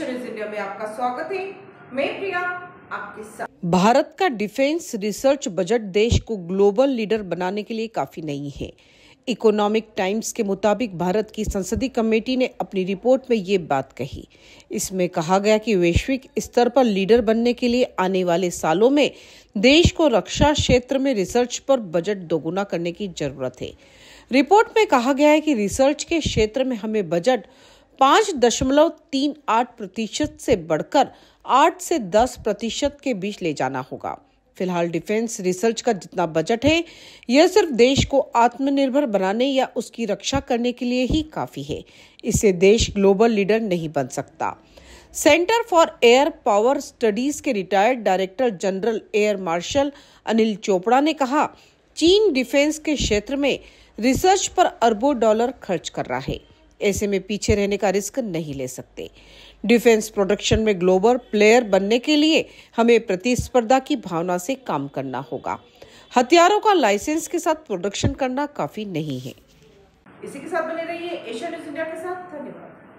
India में आपका स्वागत है मैं प्रिया आपके साथ भारत का डिफेंस रिसर्च बजट देश को ग्लोबल लीडर बनाने के लिए काफी नहीं है इकोनॉमिक टाइम्स के मुताबिक भारत की संसदीय कमेटी ने अपनी रिपोर्ट में ये बात कही इसमें कहा गया कि वैश्विक स्तर पर लीडर बनने के लिए आने वाले सालों में देश को रक्षा क्षेत्र में रिसर्च पर बजट दोगुना करने की जरूरत है रिपोर्ट में कहा गया है कि रिसर्च के क्षेत्र में हमें बजट पाँच दशमलव तीन आठ प्रतिशत से बढ़कर आठ से दस प्रतिशत के बीच ले जाना होगा फिलहाल डिफेंस रिसर्च का जितना बजट है यह सिर्फ देश को आत्मनिर्भर बनाने या उसकी रक्षा करने के लिए ही काफी है इससे देश ग्लोबल लीडर नहीं बन सकता Centre for Air Power Studies के retired director general air marshal Anil Chopra ने कहा चीन डिफेंस के क्षेत्र में रिसर्च पर अरबों डॉलर खर्च कर रहा है ऐसे में पीछे रहने का रिस्क नहीं ले सकते डिफेंस प्रोडक्शन में ग्लोबल प्लेयर बनने के लिए हमें प्रतिस्पर्धा की भावना से काम करना होगा हथियारों का लाइसेंस के साथ प्रोडक्शन करना काफी नहीं है इसी के साथ बने रहिए एशिया न्यूज इंडिया के साथ धन्यवाद